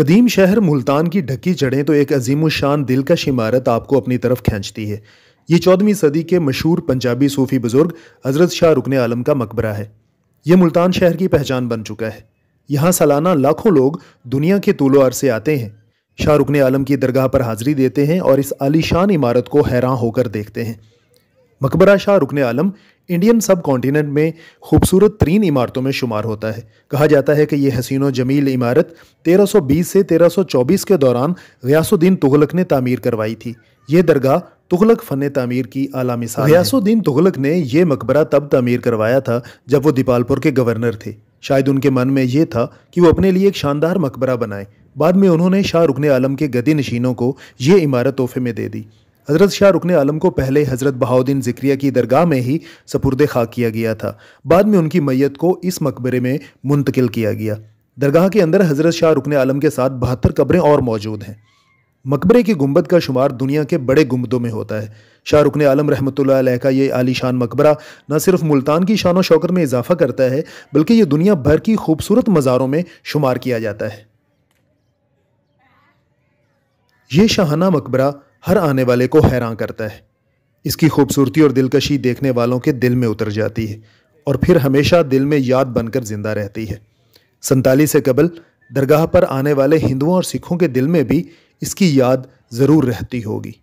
कदीम शहर मुल्तान की ढकी चढ़ें तो एक अजीम शान दिलकश इमारत आपको अपनी तरफ खींचती है ये चौदहवीं सदी के मशहूर पंजाबी सूफी बुज़ुर्ग हज़रत शाह रुकन आलम का मकबरा है यह मुल्तान शहर की पहचान बन चुका है यहाँ सालाना लाखों लोग दुनिया के तूलो अर से आते हैं शाह रुकन आलम की दरगाह पर हाज़िरी देते हैं और इस आलीशान इमारत को हैरान होकर देखते हैं मकबरा शाह रुकन आलम इंडियन सब कॉन्टीनेंट में खूबसूरत तरीन इमारतों में शुमार होता है कहा जाता है कि यह हसीनो जमील इमारत 1320 से 1324 के दौरान गयासुद्दीन तुगलक ने तामीर करवाई थी ये दरगाह तुगलक फ़न तामीर की आला मिसाल गयासुद्दीन तुगलक ने यह मकबरा तब तामीर करवाया था जब वो दीपालपुर के गवर्नर थे शायद उनके मन में ये था कि वो अपने लिए एक शानदार मकबरा बनाए बाद में उन्होंने शाह रुकन आलम के गदी नशीनों को यह इमारत तोहफे में दे दी हज़रत शाह रुकन आलम को पहले हज़रत बहाउद्दीन जिक्रिया की दरगाह में ही सपुरद खा किया गया था बाद में उनकी मैयत को इस मकबरे में मुंतकिल किया गया दरगाह के अंदर हज़रत शाह रुकन आलम के साथ बहत्तर कब्रें और मौजूद हैं मकबरे की गुम्बद का शुमार दुनिया के बड़े गुम्बदों में होता है शाह रुकन आलम रहमत का ये आलीशान मकबरा न सिर्फ मुल्तान की शान शौकत में इजाफा करता है बल्कि ये दुनिया भर की खूबसूरत मज़ारों में शुमार किया जाता है ये शाहाना मकबरा हर आने वाले को हैरान करता है इसकी खूबसूरती और दिलकशी देखने वालों के दिल में उतर जाती है और फिर हमेशा दिल में याद बनकर ज़िंदा रहती है संताली से कबल दरगाह पर आने वाले हिंदुओं और सिखों के दिल में भी इसकी याद ज़रूर रहती होगी